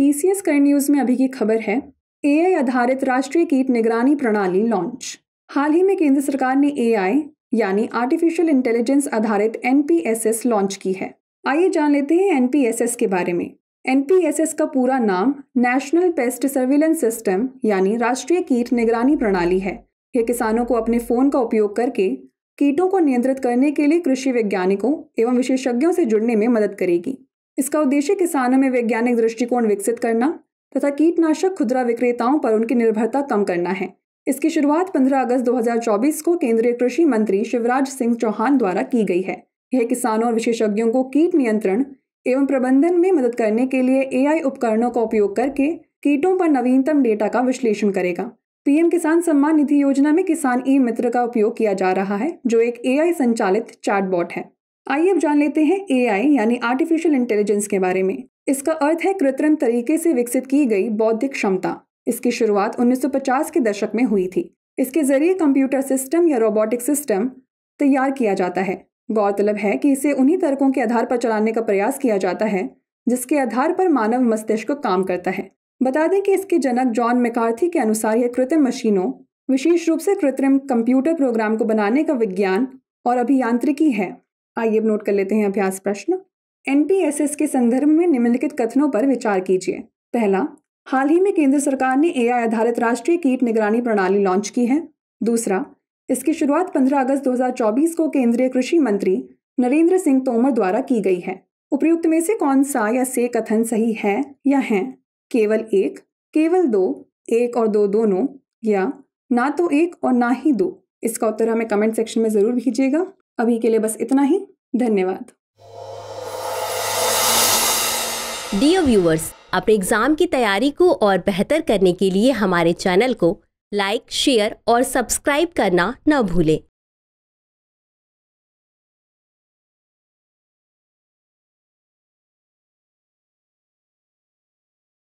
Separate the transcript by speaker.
Speaker 1: PCS current news में अभी की खबर है एआई आधारित राष्ट्रीय कीट निगरानी प्रणाली लॉन्च हाल ही में केंद्र सरकार ने एआई यानी आर्टिफिशियल इंटेलिजेंस आधारित एनपीएसएस लॉन्च की है आइए जान लेते हैं एनपीएसएस के बारे में एनपीएसएस का पूरा नाम नेशनल पेस्ट सर्विलेंस सिस्टम यानी राष्ट्रीय कीट निगरानी प्रणाली है यह किसानों को अपने फोन का उपयोग करके कीटों को नियंत्रित करने के लिए कृषि वैज्ञानिकों एवं विशेषज्ञों से जुड़ने में मदद करेगी इसका उद्देश्य किसानों में वैज्ञानिक दृष्टिकोण विकसित करना तथा कीटनाशक खुदरा विक्रेताओं पर उनकी निर्भरता कम करना है इसकी शुरुआत 15 अगस्त 2024 को केंद्रीय कृषि मंत्री शिवराज सिंह चौहान द्वारा की गई है यह किसानों और विशेषज्ञों को कीट नियंत्रण एवं प्रबंधन में मदद करने के लिए ए उपकरणों का उपयोग करके कीटों पर नवीनतम डेटा का विश्लेषण करेगा पीएम किसान सम्मान निधि योजना में किसान ई मित्र का उपयोग किया जा रहा है जो एक एआई संचालित चैटबॉट है आइए अब जान लेते हैं ए यानी आर्टिफिशियल इंटेलिजेंस के बारे में इसका अर्थ है कृत्रिम तरीके से विकसित की गई बौद्धिक क्षमता इसकी शुरुआत 1950 के दशक में हुई थी इसके जरिए कंप्यूटर सिस्टम या रोबोटिक सिस्टम तैयार किया जाता है गौरतलब है कि इसे उन्हीं तर्कों के आधार पर चलाने का प्रयास किया जाता है जिसके आधार पर मानव मस्तिष्क काम करता है बता दें कि इसके जनक जॉन मेकार्थी के अनुसार यह कृत्रिम मशीनों विशेष रूप से कृत्रिम कंप्यूटर प्रोग्राम को बनाने का विज्ञान और अभियांत्रिकी है आइए अब नोट कर लेते हैं अभ्यास प्रश्न एनपीएसएस के संदर्भ में निम्नलिखित कथनों पर विचार कीजिए पहला हाल ही में केंद्र सरकार ने ए आधारित राष्ट्रीय कीट निगरानी प्रणाली लॉन्च की है दूसरा इसकी शुरुआत 15 अगस्त 2024 को केंद्रीय कृषि मंत्री नरेंद्र सिंह तोमर द्वारा की गई है उपयुक्त में से कौन सा या से कथन सही है या है केवल एक केवल दो एक और दो दोनों या ना तो एक और ना ही दो इसका उत्तर हमें कमेंट सेक्शन में ज़रूर भेजिएगा अभी के लिए बस इतना ही धन्यवाद डियर व्यूवर्स अपने एग्जाम की तैयारी को और बेहतर करने के लिए हमारे चैनल को लाइक शेयर और सब्सक्राइब करना न भूलें